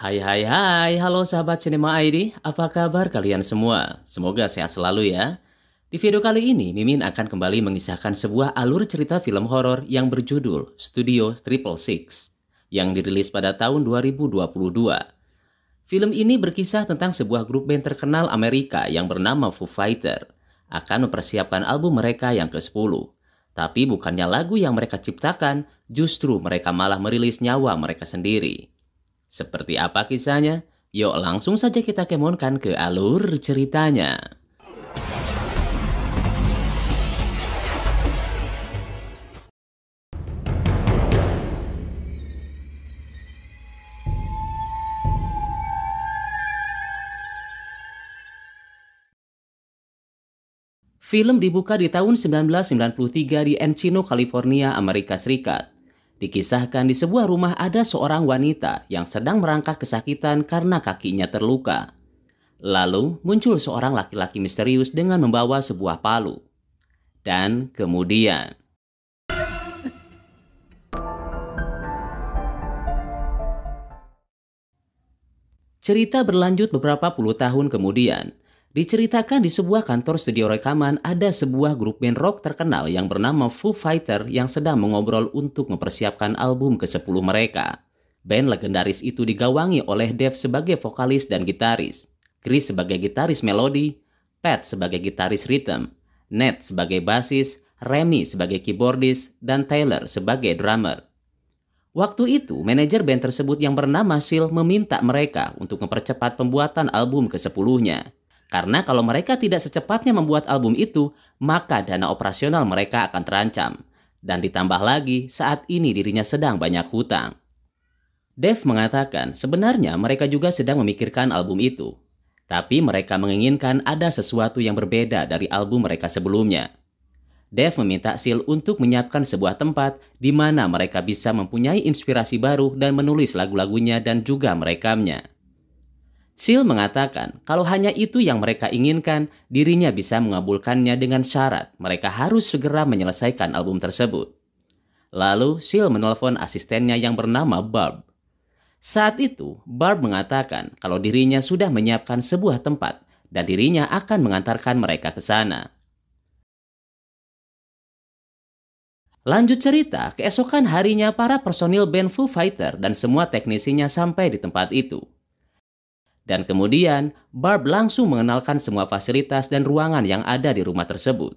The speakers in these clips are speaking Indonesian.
Hai hai hai, halo sahabat Cinema ID, apa kabar kalian semua? Semoga sehat selalu ya. Di video kali ini, Mimin akan kembali mengisahkan sebuah alur cerita film horor yang berjudul Studio Triple Six yang dirilis pada tahun 2022. Film ini berkisah tentang sebuah grup band terkenal Amerika yang bernama Foo Fighter akan mempersiapkan album mereka yang ke-10. Tapi bukannya lagu yang mereka ciptakan, justru mereka malah merilis nyawa mereka sendiri. Seperti apa kisahnya? Yuk langsung saja kita kemonkan ke alur ceritanya. Film dibuka di tahun 1993 di Encino, California, Amerika Serikat. Dikisahkan di sebuah rumah ada seorang wanita yang sedang merangkak kesakitan karena kakinya terluka. Lalu muncul seorang laki-laki misterius dengan membawa sebuah palu. Dan kemudian... Cerita berlanjut beberapa puluh tahun kemudian Diceritakan di sebuah kantor studio rekaman ada sebuah grup band rock terkenal yang bernama Foo Fighter yang sedang mengobrol untuk mempersiapkan album ke-10 mereka. Band legendaris itu digawangi oleh Dave sebagai vokalis dan gitaris, Chris sebagai gitaris melodi, Pat sebagai gitaris rhythm, Ned sebagai bassist, Remy sebagai keyboardis, dan Taylor sebagai drummer. Waktu itu, manajer band tersebut yang bernama Seal meminta mereka untuk mempercepat pembuatan album ke-10-nya. Karena kalau mereka tidak secepatnya membuat album itu, maka dana operasional mereka akan terancam. Dan ditambah lagi, saat ini dirinya sedang banyak hutang. Dave mengatakan sebenarnya mereka juga sedang memikirkan album itu. Tapi mereka menginginkan ada sesuatu yang berbeda dari album mereka sebelumnya. Dave meminta Seal untuk menyiapkan sebuah tempat di mana mereka bisa mempunyai inspirasi baru dan menulis lagu-lagunya dan juga merekamnya. Sil mengatakan kalau hanya itu yang mereka inginkan, dirinya bisa mengabulkannya dengan syarat mereka harus segera menyelesaikan album tersebut. Lalu Sil menelpon asistennya yang bernama Barb. Saat itu, Barb mengatakan kalau dirinya sudah menyiapkan sebuah tempat dan dirinya akan mengantarkan mereka ke sana. Lanjut cerita, keesokan harinya para personil band Foo Fighter dan semua teknisinya sampai di tempat itu. Dan kemudian, Barb langsung mengenalkan semua fasilitas dan ruangan yang ada di rumah tersebut.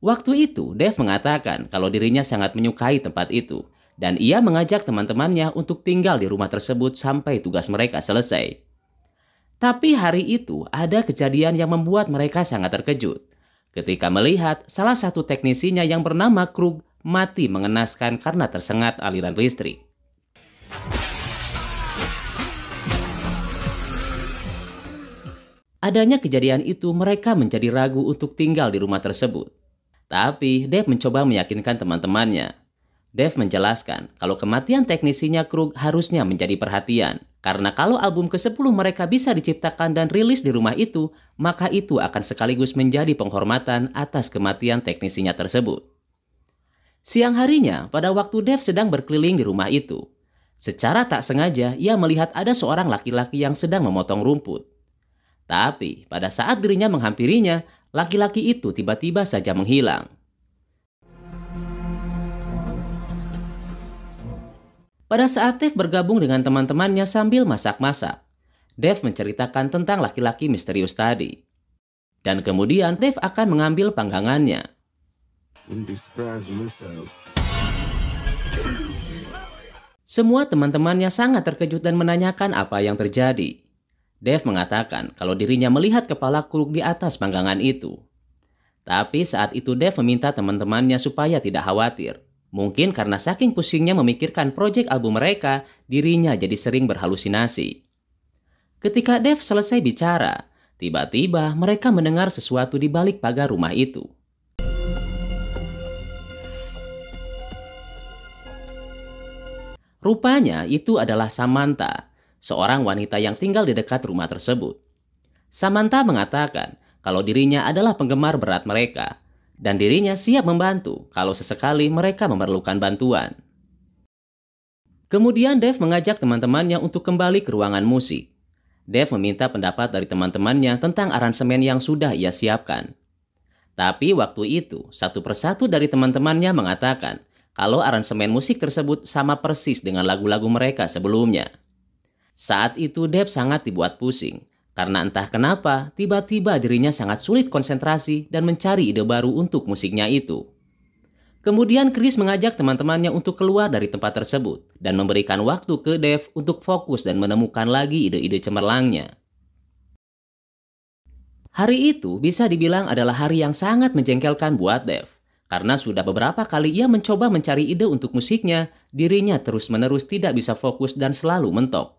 Waktu itu, Dave mengatakan kalau dirinya sangat menyukai tempat itu, dan ia mengajak teman-temannya untuk tinggal di rumah tersebut sampai tugas mereka selesai. Tapi hari itu ada kejadian yang membuat mereka sangat terkejut. Ketika melihat salah satu teknisinya yang bernama Krug mati mengenaskan karena tersengat aliran listrik. Adanya kejadian itu, mereka menjadi ragu untuk tinggal di rumah tersebut. Tapi, Dev mencoba meyakinkan teman-temannya. Dev menjelaskan kalau kematian teknisinya Krug harusnya menjadi perhatian. Karena kalau album ke-10 mereka bisa diciptakan dan rilis di rumah itu, maka itu akan sekaligus menjadi penghormatan atas kematian teknisinya tersebut. Siang harinya, pada waktu Dev sedang berkeliling di rumah itu, Secara tak sengaja, ia melihat ada seorang laki-laki yang sedang memotong rumput. Tapi pada saat dirinya menghampirinya, laki-laki itu tiba-tiba saja menghilang. Pada saat Dev bergabung dengan teman-temannya sambil masak-masak, Dev menceritakan tentang laki-laki misterius tadi. Dan kemudian Dev akan mengambil panggangannya. Semua teman-temannya sangat terkejut dan menanyakan apa yang terjadi. Dev mengatakan kalau dirinya melihat kepala Kruk di atas panggangan itu. Tapi saat itu Dev meminta teman-temannya supaya tidak khawatir. Mungkin karena saking pusingnya memikirkan proyek album mereka, dirinya jadi sering berhalusinasi. Ketika Dev selesai bicara, tiba-tiba mereka mendengar sesuatu di balik pagar rumah itu. Rupanya itu adalah Samantha, seorang wanita yang tinggal di dekat rumah tersebut. Samantha mengatakan kalau dirinya adalah penggemar berat mereka dan dirinya siap membantu kalau sesekali mereka memerlukan bantuan. Kemudian Dev mengajak teman-temannya untuk kembali ke ruangan musik. Dev meminta pendapat dari teman-temannya tentang aransemen yang sudah ia siapkan. Tapi waktu itu, satu persatu dari teman-temannya mengatakan kalau aransemen musik tersebut sama persis dengan lagu-lagu mereka sebelumnya. Saat itu Deb sangat dibuat pusing, karena entah kenapa tiba-tiba dirinya sangat sulit konsentrasi dan mencari ide baru untuk musiknya itu. Kemudian Chris mengajak teman-temannya untuk keluar dari tempat tersebut dan memberikan waktu ke Dev untuk fokus dan menemukan lagi ide-ide cemerlangnya. Hari itu bisa dibilang adalah hari yang sangat menjengkelkan buat Dev. Karena sudah beberapa kali ia mencoba mencari ide untuk musiknya, dirinya terus-menerus tidak bisa fokus dan selalu mentok.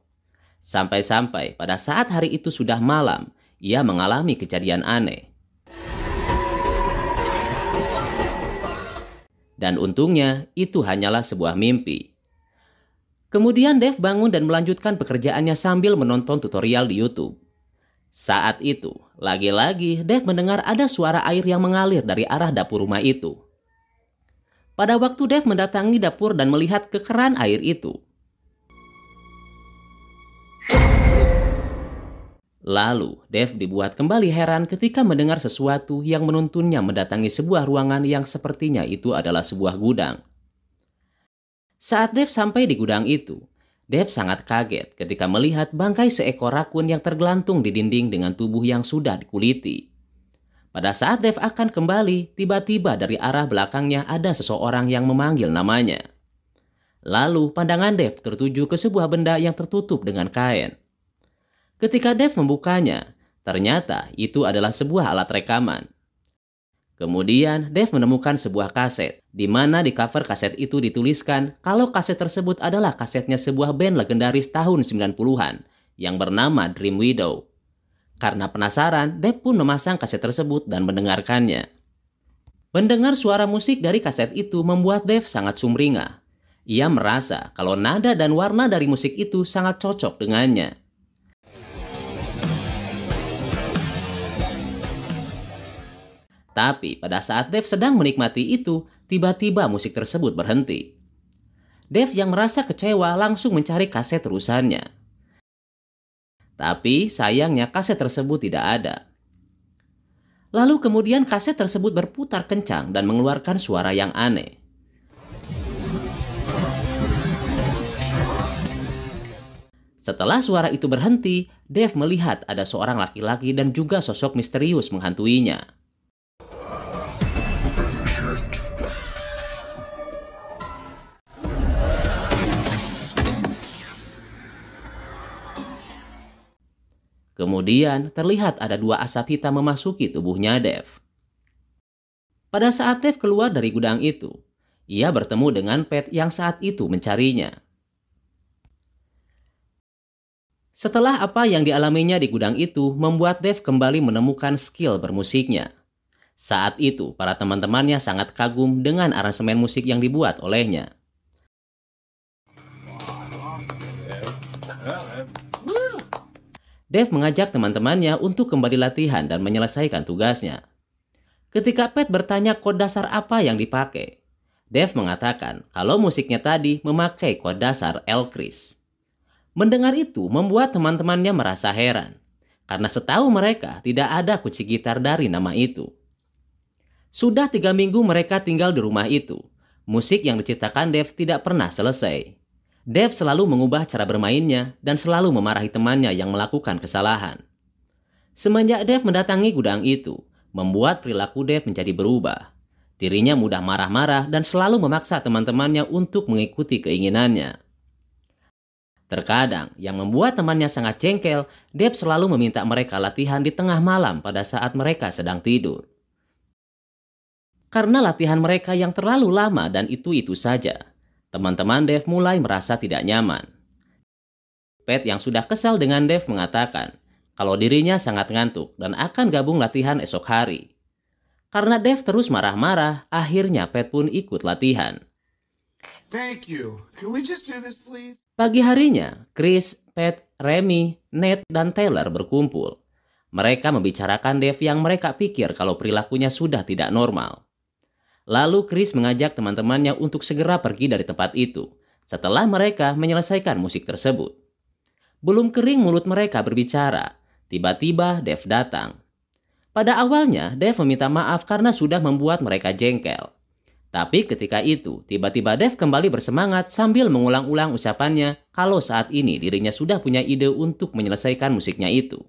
Sampai-sampai pada saat hari itu sudah malam, ia mengalami kejadian aneh. Dan untungnya, itu hanyalah sebuah mimpi. Kemudian Dev bangun dan melanjutkan pekerjaannya sambil menonton tutorial di YouTube. Saat itu, lagi-lagi Dev mendengar ada suara air yang mengalir dari arah dapur rumah itu. Pada waktu Dev mendatangi dapur dan melihat ke keran air itu, Lalu, Dev dibuat kembali heran ketika mendengar sesuatu yang menuntunnya mendatangi sebuah ruangan yang sepertinya itu adalah sebuah gudang. Saat Dev sampai di gudang itu, Dev sangat kaget ketika melihat bangkai seekor rakun yang tergelantung di dinding dengan tubuh yang sudah dikuliti. Pada saat Dev akan kembali, tiba-tiba dari arah belakangnya ada seseorang yang memanggil namanya. Lalu pandangan Dev tertuju ke sebuah benda yang tertutup dengan kain. Ketika Dev membukanya, ternyata itu adalah sebuah alat rekaman. Kemudian, Dev menemukan sebuah kaset, di mana di cover kaset itu dituliskan kalau kaset tersebut adalah kasetnya sebuah band legendaris tahun 90-an yang bernama Dream Widow. Karena penasaran, Dev pun memasang kaset tersebut dan mendengarkannya. Mendengar suara musik dari kaset itu membuat Dev sangat sumringah. Ia merasa kalau nada dan warna dari musik itu sangat cocok dengannya. Tapi pada saat Dev sedang menikmati itu, tiba-tiba musik tersebut berhenti. Dev yang merasa kecewa langsung mencari kaset terusannya. Tapi sayangnya kaset tersebut tidak ada. Lalu kemudian kaset tersebut berputar kencang dan mengeluarkan suara yang aneh. Setelah suara itu berhenti, Dev melihat ada seorang laki-laki dan juga sosok misterius menghantuinya. Kemudian terlihat ada dua asap hitam memasuki tubuhnya Dev. Pada saat Dev keluar dari gudang itu, ia bertemu dengan Pat yang saat itu mencarinya. Setelah apa yang dialaminya di gudang itu membuat Dev kembali menemukan skill bermusiknya. Saat itu, para teman-temannya sangat kagum dengan aransemen musik yang dibuat olehnya. Dev mengajak teman-temannya untuk kembali latihan dan menyelesaikan tugasnya. Ketika Pat bertanya kod dasar apa yang dipakai, Dev mengatakan kalau musiknya tadi memakai kod dasar Elkris. Mendengar itu membuat teman-temannya merasa heran, karena setahu mereka tidak ada kunci gitar dari nama itu. Sudah tiga minggu mereka tinggal di rumah itu. Musik yang diciptakan Dev tidak pernah selesai. Dev selalu mengubah cara bermainnya dan selalu memarahi temannya yang melakukan kesalahan. Semenjak Dev mendatangi gudang itu, membuat perilaku Dev menjadi berubah. Dirinya mudah marah-marah dan selalu memaksa teman-temannya untuk mengikuti keinginannya. Terkadang, yang membuat temannya sangat jengkel, Dev selalu meminta mereka latihan di tengah malam pada saat mereka sedang tidur. Karena latihan mereka yang terlalu lama dan itu-itu saja, Teman-teman Dev mulai merasa tidak nyaman. Pat yang sudah kesal dengan Dev mengatakan kalau dirinya sangat ngantuk dan akan gabung latihan esok hari. Karena Dev terus marah-marah, akhirnya Pat pun ikut latihan. Thank you. Can we just do this, Pagi harinya, Chris, Pat, Remy, Ned, dan Taylor berkumpul. Mereka membicarakan Dev yang mereka pikir kalau perilakunya sudah tidak normal. Lalu Chris mengajak teman-temannya untuk segera pergi dari tempat itu setelah mereka menyelesaikan musik tersebut. Belum kering mulut mereka berbicara, tiba-tiba Dev datang. Pada awalnya, Dev meminta maaf karena sudah membuat mereka jengkel. Tapi ketika itu, tiba-tiba Dev kembali bersemangat sambil mengulang-ulang ucapannya kalau saat ini dirinya sudah punya ide untuk menyelesaikan musiknya itu.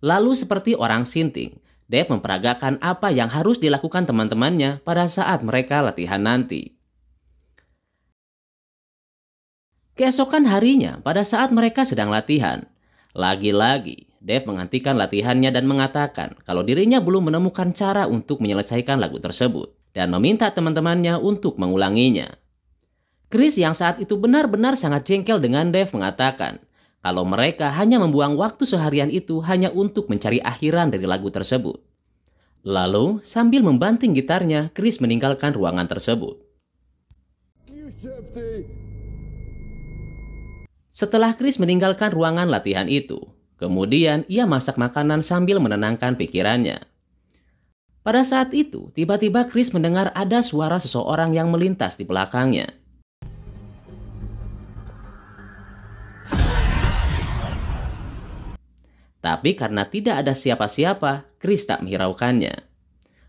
Lalu seperti orang sinting, Dev memperagakan apa yang harus dilakukan teman-temannya pada saat mereka latihan nanti. Keesokan harinya, pada saat mereka sedang latihan, lagi-lagi Dev menghentikan latihannya dan mengatakan kalau dirinya belum menemukan cara untuk menyelesaikan lagu tersebut dan meminta teman-temannya untuk mengulanginya. Chris yang saat itu benar-benar sangat jengkel dengan Dev mengatakan, kalau mereka hanya membuang waktu seharian itu hanya untuk mencari akhiran dari lagu tersebut. Lalu, sambil membanting gitarnya, Chris meninggalkan ruangan tersebut. Setelah Chris meninggalkan ruangan latihan itu, kemudian ia masak makanan sambil menenangkan pikirannya. Pada saat itu, tiba-tiba Chris mendengar ada suara seseorang yang melintas di belakangnya. Tapi karena tidak ada siapa-siapa, Chris tak menghiraukannya.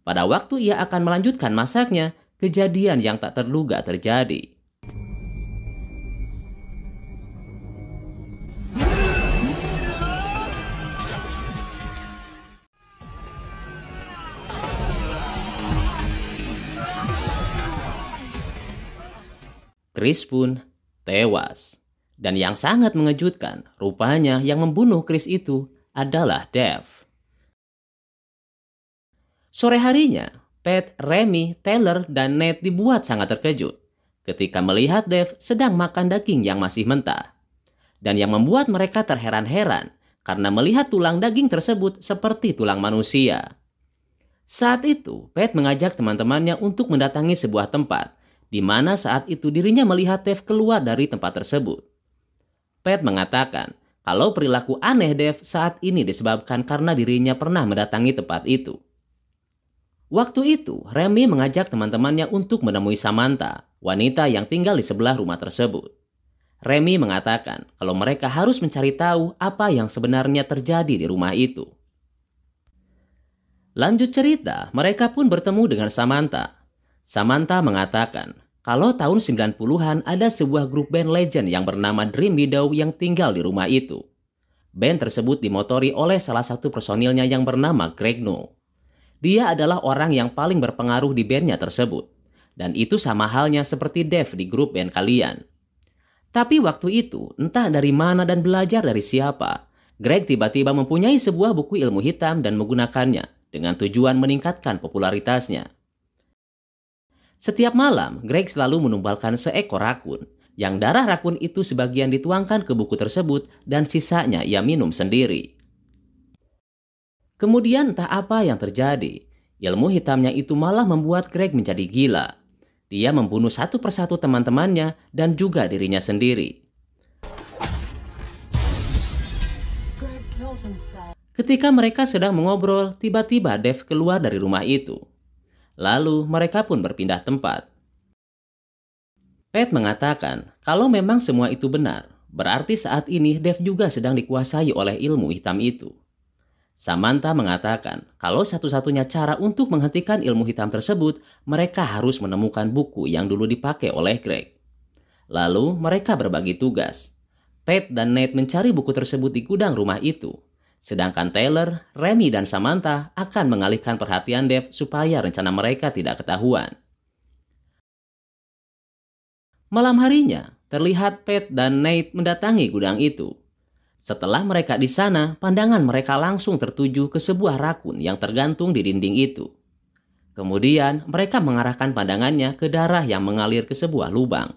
Pada waktu ia akan melanjutkan masaknya, kejadian yang tak terduga terjadi. Chris pun tewas. Dan yang sangat mengejutkan, rupanya yang membunuh Chris itu adalah Dev. Sore harinya, Pat, Remy, Taylor, dan Ned dibuat sangat terkejut ketika melihat Dev sedang makan daging yang masih mentah. Dan yang membuat mereka terheran-heran karena melihat tulang daging tersebut seperti tulang manusia. Saat itu, Pat mengajak teman-temannya untuk mendatangi sebuah tempat di mana saat itu dirinya melihat Dev keluar dari tempat tersebut. Pat mengatakan kalau perilaku aneh Dev saat ini disebabkan karena dirinya pernah mendatangi tempat itu. Waktu itu, Remy mengajak teman-temannya untuk menemui Samantha, wanita yang tinggal di sebelah rumah tersebut. Remy mengatakan kalau mereka harus mencari tahu apa yang sebenarnya terjadi di rumah itu. Lanjut cerita, mereka pun bertemu dengan Samantha. Samantha mengatakan kalau tahun 90-an ada sebuah grup band legend yang bernama Dream Widow yang tinggal di rumah itu. Band tersebut dimotori oleh salah satu personilnya yang bernama Greg No. Dia adalah orang yang paling berpengaruh di bandnya tersebut. Dan itu sama halnya seperti Dev di grup band kalian. Tapi waktu itu, entah dari mana dan belajar dari siapa, Greg tiba-tiba mempunyai sebuah buku ilmu hitam dan menggunakannya dengan tujuan meningkatkan popularitasnya. Setiap malam, Greg selalu menumbalkan seekor rakun, yang darah rakun itu sebagian dituangkan ke buku tersebut dan sisanya ia minum sendiri. Kemudian entah apa yang terjadi, ilmu hitamnya itu malah membuat Greg menjadi gila. Dia membunuh satu persatu teman-temannya dan juga dirinya sendiri. Ketika mereka sedang mengobrol, tiba-tiba Dev keluar dari rumah itu. Lalu mereka pun berpindah tempat. Pat mengatakan kalau memang semua itu benar, berarti saat ini Dev juga sedang dikuasai oleh ilmu hitam itu. Samantha mengatakan kalau satu-satunya cara untuk menghentikan ilmu hitam tersebut, mereka harus menemukan buku yang dulu dipakai oleh Greg. Lalu mereka berbagi tugas. Pat dan Nate mencari buku tersebut di gudang rumah itu. Sedangkan Taylor, Remy, dan Samantha akan mengalihkan perhatian Dev supaya rencana mereka tidak ketahuan. Malam harinya, terlihat Pat dan Nate mendatangi gudang itu. Setelah mereka di sana, pandangan mereka langsung tertuju ke sebuah rakun yang tergantung di dinding itu. Kemudian, mereka mengarahkan pandangannya ke darah yang mengalir ke sebuah lubang.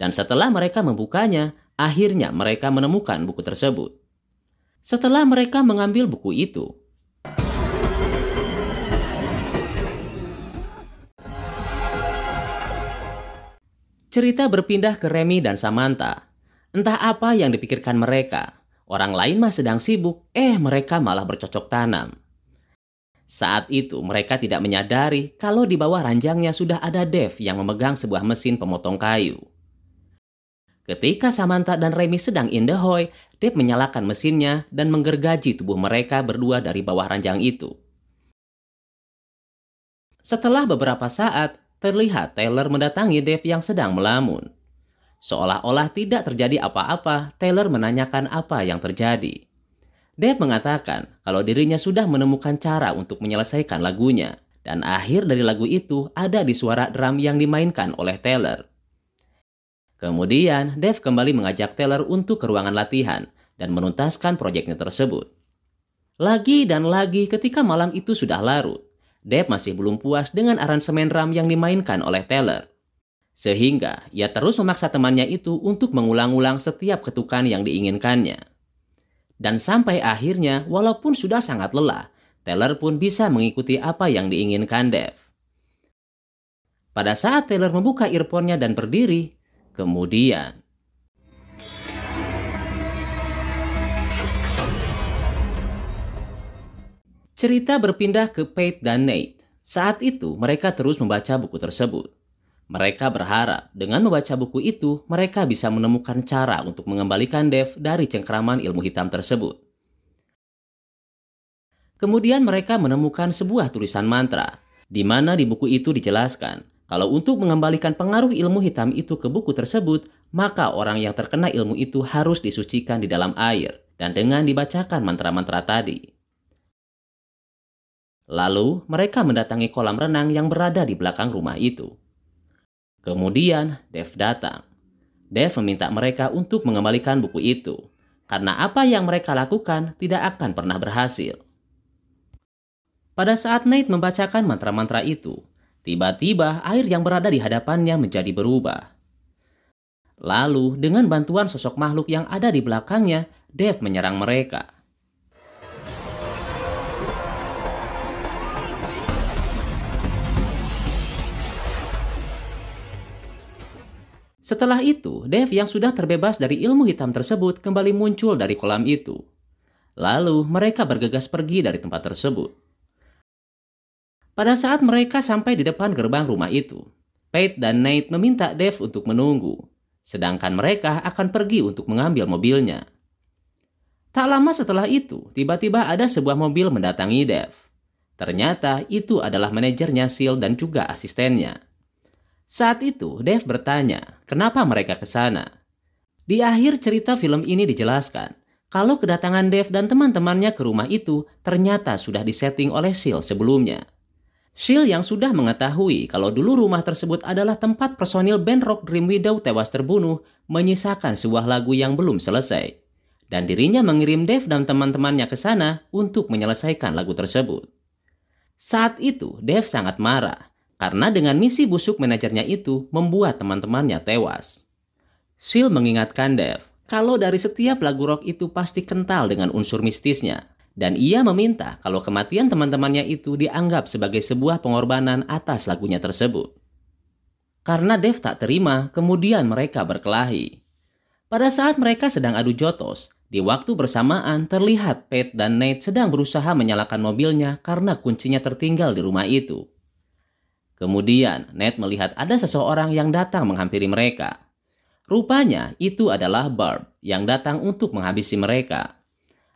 Dan setelah mereka membukanya, akhirnya mereka menemukan buku tersebut setelah mereka mengambil buku itu. Cerita berpindah ke Remy dan Samantha. Entah apa yang dipikirkan mereka. Orang lain mah sedang sibuk, eh mereka malah bercocok tanam. Saat itu mereka tidak menyadari kalau di bawah ranjangnya sudah ada Dev yang memegang sebuah mesin pemotong kayu. Ketika Samantha dan Remy sedang in the hoy, Dave menyalakan mesinnya dan menggergaji tubuh mereka berdua dari bawah ranjang itu. Setelah beberapa saat, terlihat Taylor mendatangi Dave yang sedang melamun. Seolah-olah tidak terjadi apa-apa, Taylor menanyakan apa yang terjadi. Dave mengatakan kalau dirinya sudah menemukan cara untuk menyelesaikan lagunya, dan akhir dari lagu itu ada di suara drum yang dimainkan oleh Taylor. Kemudian, Dev kembali mengajak Taylor untuk ke ruangan latihan dan menuntaskan proyeknya tersebut. Lagi dan lagi ketika malam itu sudah larut, Dev masih belum puas dengan aransemen ram yang dimainkan oleh Taylor. Sehingga, ia terus memaksa temannya itu untuk mengulang-ulang setiap ketukan yang diinginkannya. Dan sampai akhirnya, walaupun sudah sangat lelah, Taylor pun bisa mengikuti apa yang diinginkan Dev. Pada saat Taylor membuka earphone-nya dan berdiri, kemudian. Cerita berpindah ke Pete dan Nate. Saat itu, mereka terus membaca buku tersebut. Mereka berharap dengan membaca buku itu, mereka bisa menemukan cara untuk mengembalikan Dev dari cengkraman ilmu hitam tersebut. Kemudian mereka menemukan sebuah tulisan mantra, di mana di buku itu dijelaskan kalau untuk mengembalikan pengaruh ilmu hitam itu ke buku tersebut, maka orang yang terkena ilmu itu harus disucikan di dalam air dan dengan dibacakan mantra-mantra tadi. Lalu, mereka mendatangi kolam renang yang berada di belakang rumah itu. Kemudian, Dev datang. Dev meminta mereka untuk mengembalikan buku itu, karena apa yang mereka lakukan tidak akan pernah berhasil. Pada saat Nate membacakan mantra-mantra itu, Tiba-tiba air yang berada di hadapannya menjadi berubah. Lalu, dengan bantuan sosok makhluk yang ada di belakangnya, Dev menyerang mereka. Setelah itu, Dev yang sudah terbebas dari ilmu hitam tersebut kembali muncul dari kolam itu. Lalu, mereka bergegas pergi dari tempat tersebut. Pada saat mereka sampai di depan gerbang rumah itu, Pete dan Nate meminta Dave untuk menunggu, sedangkan mereka akan pergi untuk mengambil mobilnya. Tak lama setelah itu, tiba-tiba ada sebuah mobil mendatangi Dave. Ternyata itu adalah manajernya Seal dan juga asistennya. Saat itu, Dave bertanya, kenapa mereka ke sana? Di akhir cerita film ini dijelaskan, kalau kedatangan Dev dan teman-temannya ke rumah itu ternyata sudah disetting oleh Seal sebelumnya. Shield yang sudah mengetahui kalau dulu rumah tersebut adalah tempat personil band rock Dream Widow tewas terbunuh, menyisakan sebuah lagu yang belum selesai. Dan dirinya mengirim Dave dan teman-temannya ke sana untuk menyelesaikan lagu tersebut. Saat itu, Dave sangat marah karena dengan misi busuk manajernya itu membuat teman-temannya tewas. Shield mengingatkan Dave kalau dari setiap lagu rock itu pasti kental dengan unsur mistisnya, dan ia meminta kalau kematian teman-temannya itu dianggap sebagai sebuah pengorbanan atas lagunya tersebut. Karena Dev tak terima, kemudian mereka berkelahi. Pada saat mereka sedang adu jotos, di waktu bersamaan terlihat Pat dan Nate sedang berusaha menyalakan mobilnya karena kuncinya tertinggal di rumah itu. Kemudian, Nate melihat ada seseorang yang datang menghampiri mereka. Rupanya, itu adalah Barb yang datang untuk menghabisi mereka.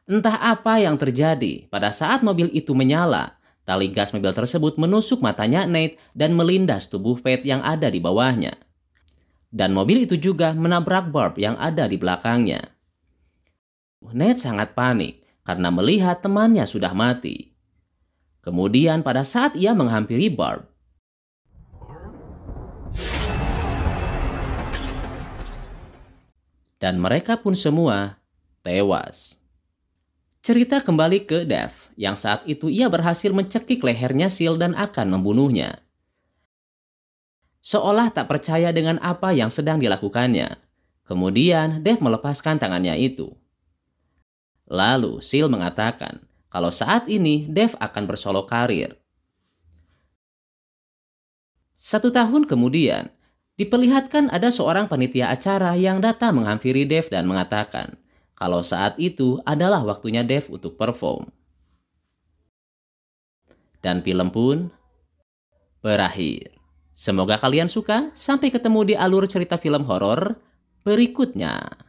Entah apa yang terjadi, pada saat mobil itu menyala, tali gas mobil tersebut menusuk matanya Nate dan melindas tubuh Pat yang ada di bawahnya. Dan mobil itu juga menabrak Barb yang ada di belakangnya. Nate sangat panik karena melihat temannya sudah mati. Kemudian pada saat ia menghampiri Barb, dan mereka pun semua tewas. Cerita kembali ke Dev, yang saat itu ia berhasil mencekik lehernya Sil dan akan membunuhnya. Seolah tak percaya dengan apa yang sedang dilakukannya. Kemudian, Dev melepaskan tangannya itu. Lalu, Sil mengatakan kalau saat ini Dev akan bersolo karir. Satu tahun kemudian, diperlihatkan ada seorang panitia acara yang datang menghampiri Dev dan mengatakan, kalau saat itu adalah waktunya Dev untuk perform. Dan film pun berakhir. Semoga kalian suka. Sampai ketemu di alur cerita film horor berikutnya.